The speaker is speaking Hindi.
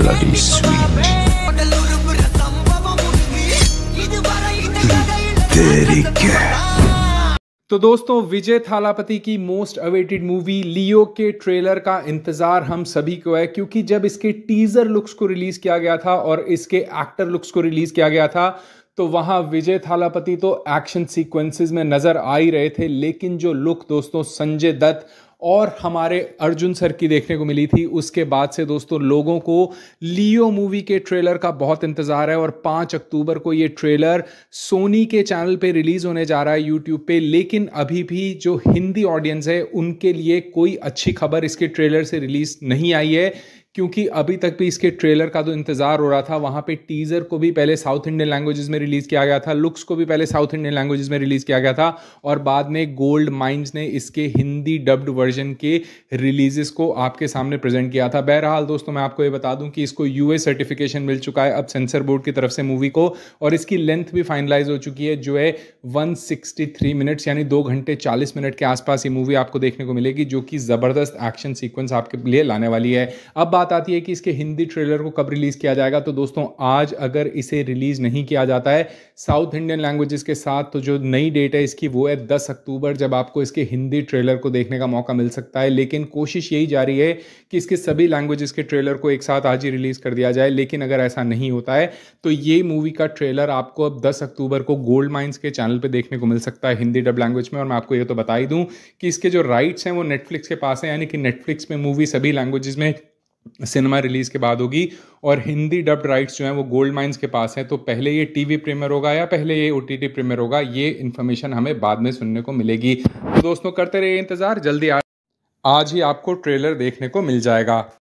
bloody sweet. तेरी तो दोस्तों विजय थालापति की मोस्ट अवेटेड मूवी लियो के ट्रेलर का इंतज़ार हम सभी को है क्योंकि जब इसके टीज़र लुक्स को रिलीज़ किया गया था और इसके एक्टर लुक्स को रिलीज़ किया गया था तो वहां विजय थालापति तो एक्शन सीक्वेंसेस में नज़र आ ही रहे थे लेकिन जो लुक दोस्तों संजय दत्त और हमारे अर्जुन सर की देखने को मिली थी उसके बाद से दोस्तों लोगों को लियो मूवी के ट्रेलर का बहुत इंतज़ार है और पाँच अक्टूबर को ये ट्रेलर सोनी के चैनल पे रिलीज़ होने जा रहा है यूट्यूब पे लेकिन अभी भी जो हिंदी ऑडियंस है उनके लिए कोई अच्छी खबर इसके ट्रेलर से रिलीज़ नहीं आई है क्योंकि अभी तक भी इसके ट्रेलर का जो इंतज़ार हो रहा था वहाँ पे टीज़र को भी पहले साउथ इंडियन लैंग्वेजेस में रिलीज़ किया गया था लुक्स को भी पहले साउथ इंडियन लैंग्वेजेस में रिलीज़ किया गया था और बाद में गोल्ड माइंस ने इसके हिंदी डब्ड वर्जन के रिलीजेस को आपके सामने प्रेजेंट किया था बहरहाल दोस्तों मैं आपको ये बता दूँ कि इसको यू सर्टिफिकेशन मिल चुका है अब सेंसर बोर्ड की तरफ से मूवी को और इसकी लेंथ भी फाइनलाइज हो चुकी है जो है वन मिनट्स यानी दो घंटे चालीस मिनट के आसपास ये मूवी आपको देखने को मिलेगी जो कि ज़बरदस्त एक्शन सीक्वेंस आपके लिए लाने वाली है अब बात बात आती है कि इसके हिंदी ट्रेलर को कब रिलीज़ किया जाएगा तो दोस्तों आज अगर इसे रिलीज़ नहीं किया जाता है साउथ इंडियन लैंग्वेजेस के साथ तो जो नई डेट है इसकी वो है दस अक्टूबर जब आपको इसके हिंदी ट्रेलर को देखने का मौका मिल सकता है लेकिन कोशिश यही जारी है कि इसके सभी लैंग्वेजेस के ट्रेलर को एक साथ आज ही रिलीज़ कर दिया जाए लेकिन अगर ऐसा नहीं होता है तो ये मूवी का ट्रेलर आपको अब दस अक्टूबर को गोल्ड माइंस के चैनल पर देखने को मिल सकता है हिंदी डब लैंग्वेज में और मैं आपको ये तो बता ही दूँ कि इसके जो राइट्स हैं वो नेटफ्लिक्स के पास है यानी कि नेटफ्लिक्स में मूवी सभी लैंग्वेजेस में सिनेमा रिलीज के बाद होगी और हिंदी डब्ड राइट्स जो हैं वो गोल्ड माइंस के पास हैं तो पहले ये टीवी प्रीमियर होगा या पहले ये ओ टी प्रीमियर होगा ये इन्फॉर्मेशन हमें बाद में सुनने को मिलेगी तो दोस्तों करते रहिए इंतज़ार जल्दी आज ही आपको ट्रेलर देखने को मिल जाएगा